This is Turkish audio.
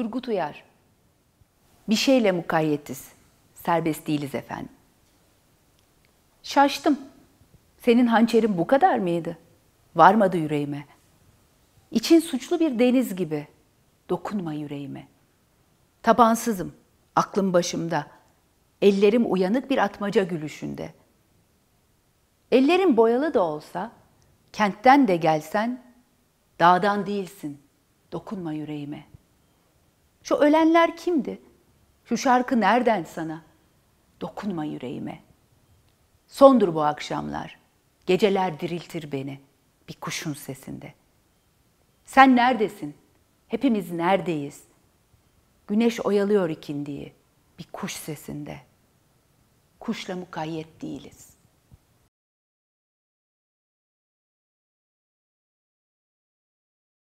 Turgut Uyar. Bir şeyle mukayyetiz. Serbest değiliz efendim. Şaştım. Senin hançerin bu kadar mıydı? Varmadı yüreğime. İçin suçlu bir deniz gibi. Dokunma yüreğime. Tabansızım. Aklım başımda. Ellerim uyanık bir atmaca gülüşünde. Ellerim boyalı da olsa, kentten de gelsen, dağdan değilsin. Dokunma yüreğime.'' Şu ölenler kimdi? Şu şarkı nereden sana? Dokunma yüreğime. Sondur bu akşamlar. Geceler diriltir beni bir kuşun sesinde. Sen neredesin? Hepimiz neredeyiz? Güneş oyalıyor ikindiyi bir kuş sesinde. Kuşla mukayyet değiliz.''